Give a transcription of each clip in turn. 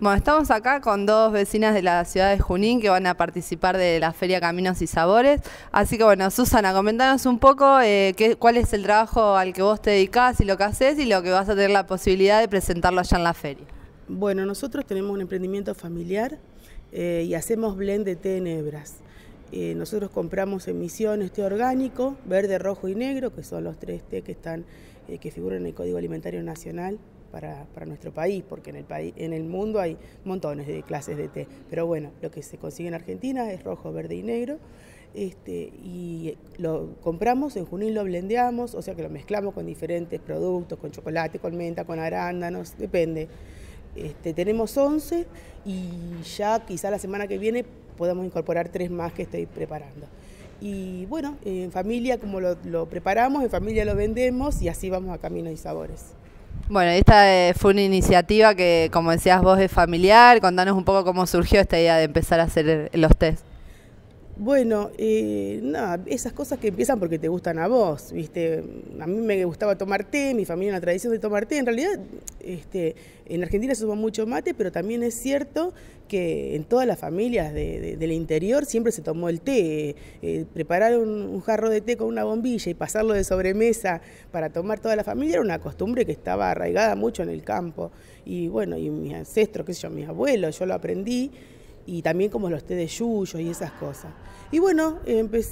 Bueno, estamos acá con dos vecinas de la ciudad de Junín que van a participar de la Feria Caminos y Sabores. Así que bueno, Susana, comentanos un poco eh, cuál es el trabajo al que vos te dedicás y lo que haces y lo que vas a tener la posibilidad de presentarlo allá en la feria. Bueno, nosotros tenemos un emprendimiento familiar eh, y hacemos blend de té en hebras. Eh, nosotros compramos en Misiones té orgánico, verde, rojo y negro, que son los tres té que, están, que figuran en el Código Alimentario Nacional para, nuestro país, porque en el, país, en el mundo hay montones de clases de té. Pero bueno, lo que se consigue en Argentina es rojo, verde y negro. Este, y lo compramos, en Junín lo blendeamos, o sea que lo mezclamos con diferentes productos, con chocolate, con menta, con arándanos, depende. Este, tenemos 11 y ya quizá la semana que viene podamos incorporar tres más que estoy preparando. Y bueno, en familia como lo, lo preparamos, en familia lo vendemos y así vamos a Caminos y Sabores. Bueno, esta eh, fue una iniciativa que, como decías vos, es familiar. Contanos un poco cómo surgió esta idea de empezar a hacer los test. Bueno, eh, esas cosas que empiezan porque te gustan a vos, ¿viste? A mí me gustaba tomar té, mi familia una tradición de tomar té. En realidad, este, en Argentina se toma mucho mate, pero también es cierto que en todas las familias del interior siempre se tomó el té. Eh, preparar un, jarro de té con una bombilla y pasarlo de sobremesa para tomar toda la familia era una costumbre que estaba arraigada mucho en el campo. Y bueno, y mis ancestros, qué sé yo, mis abuelos, yo lo aprendí y también como los té de yuyo y esas cosas. Y bueno,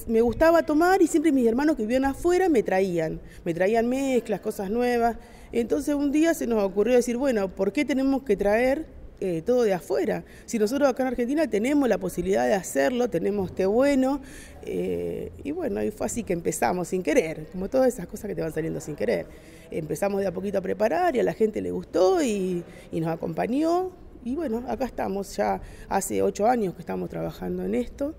me gustaba tomar y siempre mis hermanos que vivían afuera me traían, me traían mezclas, cosas nuevas. Entonces un día se nos ocurrió decir, bueno, ¿por qué tenemos que traer eh, todo de afuera. Si nosotros acá en Argentina tenemos la posibilidad de hacerlo, tenemos té bueno, eh, y bueno, y fue así que empezamos sin querer, como todas esas cosas que te van saliendo sin querer. Empezamos de a poquito a preparar y a la gente le gustó y nos acompañó, y bueno, acá estamos, ya hace ocho años que estamos trabajando en esto.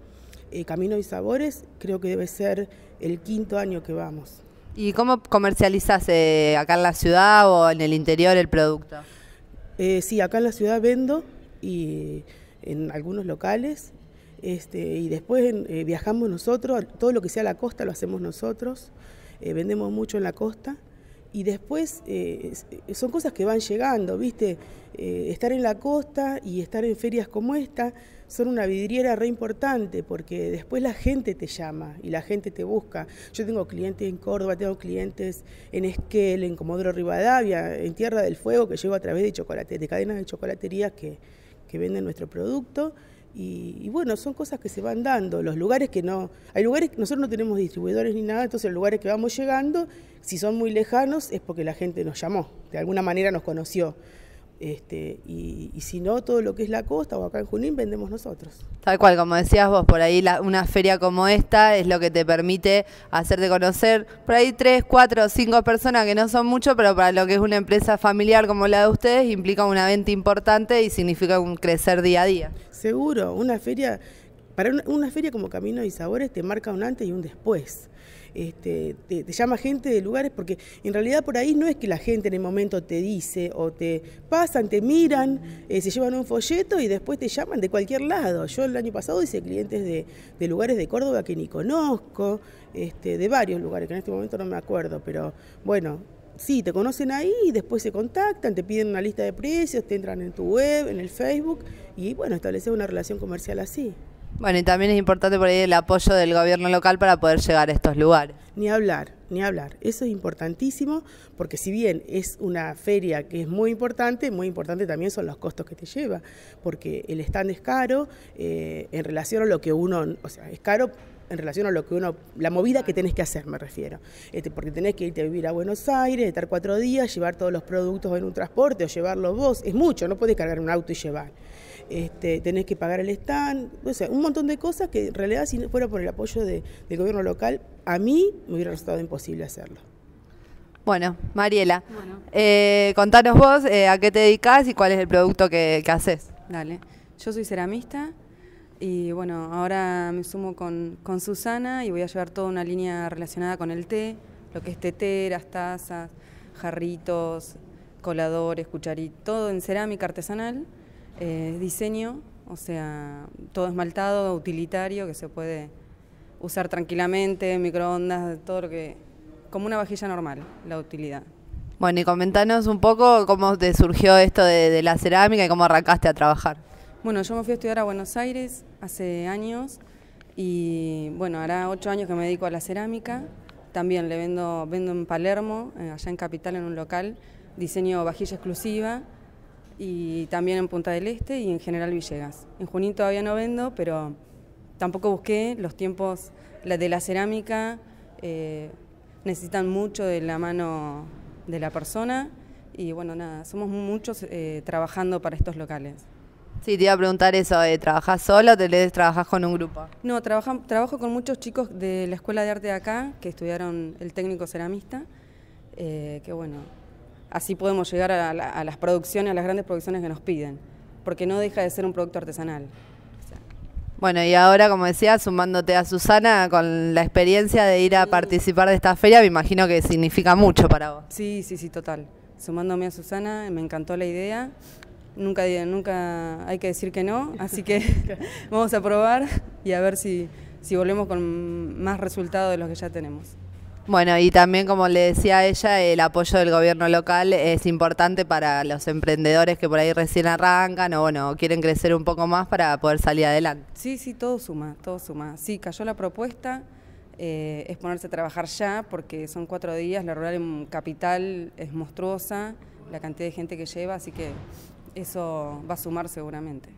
Eh, Camino y Sabores, creo que debe ser el quinto año que vamos. ¿Y cómo comercializas eh, acá en la ciudad o en el interior el producto? Eh, sí, acá en la ciudad vendo y en algunos locales. Este, y después viajamos nosotros, todo lo que sea la costa lo hacemos nosotros. vendemos mucho en la costa y después eh, eh, son cosas que van llegando, ¿viste? Eh, estar en la costa y estar en ferias como esta son una vidriera re importante porque después la gente te llama y la gente te busca. Yo tengo clientes en Córdoba, tengo clientes en Esquel, en Comodoro Rivadavia, en Tierra del Fuego, que llevo a través de, de cadenas de chocolaterías que, que venden nuestro producto. Y, bueno, son cosas que se van dando. Los lugares que no. Hay lugares que nosotros no tenemos distribuidores ni nada, entonces los lugares que vamos llegando, si son muy lejanos, es porque la gente nos llamó, de alguna manera nos conoció. Este, y, si no, todo lo que es la costa o acá en Junín vendemos nosotros. Tal cual, como decías vos, por ahí una feria como esta es lo que te permite hacerte conocer por ahí tres, cuatro, cinco personas que no son mucho, pero para lo que es una empresa familiar como la de ustedes implica una venta importante y significa un crecer día a día. Seguro, una feria para una, feria como Camino y Sabores te marca un antes y un después. Este, te, llama gente de lugares porque en realidad por ahí no es que la gente en el momento te dice o te pasan, te miran, eh, se llevan un folleto y después te llaman de cualquier lado. Yo el año pasado hice clientes de, lugares de Córdoba que ni conozco, este, de varios lugares que en este momento no me acuerdo, pero bueno, sí, te conocen ahí y después se contactan, te piden una lista de precios, te entran en tu web, en el Facebook y bueno, estableces una relación comercial así. Bueno, y también es importante por ahí el apoyo del gobierno local para poder llegar a estos lugares. Ni hablar, ni hablar. Eso es importantísimo porque si bien es una feria que es muy importante, muy importante también son los costos que te lleva, porque el stand es caro eh, en relación a lo que uno, o sea, es caro en relación a lo que uno, la movida que tenés que hacer, me refiero. Este, porque tenés que irte a vivir a Buenos Aires, estar cuatro días, llevar todos los productos en un transporte o llevarlos vos. Es mucho, no podés cargar un auto y llevar este, tenés que pagar el stand, o sea, un montón de cosas que en realidad si no fuera por el apoyo de, del gobierno local, a mí me hubiera resultado imposible hacerlo. Bueno, Mariela, eh, contanos vos eh, a qué te dedicas y cuál es el producto que, haces. Dale, yo soy ceramista y bueno, ahora me sumo con, con Susana y voy a llevar toda una línea relacionada con el té, lo que es teteras, tazas, jarritos, coladores, cucharitos, todo en cerámica artesanal eh, diseño, o sea, todo esmaltado, utilitario, que se puede usar tranquilamente, microondas, todo lo que... como una vajilla normal, la utilidad. Bueno, y comentanos un poco cómo te surgió esto de, la cerámica y cómo arrancaste a trabajar. Bueno, yo me fui a estudiar a Buenos Aires hace años y bueno, hará ocho años que me dedico a la cerámica. También le vendo, vendo en Palermo, eh, allá en Capital, en un local, diseño vajilla exclusiva y también en Punta del Este y en General Villegas. En Junín todavía no vendo, pero tampoco busqué los tiempos de la cerámica, eh, necesitan mucho de la mano de la persona y bueno, nada, somos muchos eh, trabajando para estos locales. Sí, te iba a preguntar eso, de eh, ¿trabajás solo o te trabajás con un grupo? No, trabajo con muchos chicos de la Escuela de Arte de acá que estudiaron el técnico ceramista, que bueno, Así podemos llegar a, las producciones, a las grandes producciones que nos piden, porque no deja de ser un producto artesanal. Bueno, y ahora, como decía, sumándote a Susana, con la experiencia de ir a mm. participar de esta feria, me imagino que significa mucho para vos. Sí, sí, sí, total. Sumándome a Susana, me encantó la idea. Nunca, nunca hay que decir que no, así que vamos a probar y a ver si, si volvemos con más resultados de los que ya tenemos. Bueno, y también como le decía ella, el apoyo del gobierno local es importante para los emprendedores que por ahí recién arrancan o bueno, quieren crecer un poco más para poder salir adelante. Sí, sí, todo suma, todo suma. Sí, cayó la propuesta, eh, es ponerse a trabajar ya porque son cuatro días, la rural capital es monstruosa, la cantidad de gente que lleva, así que eso va a sumar seguramente.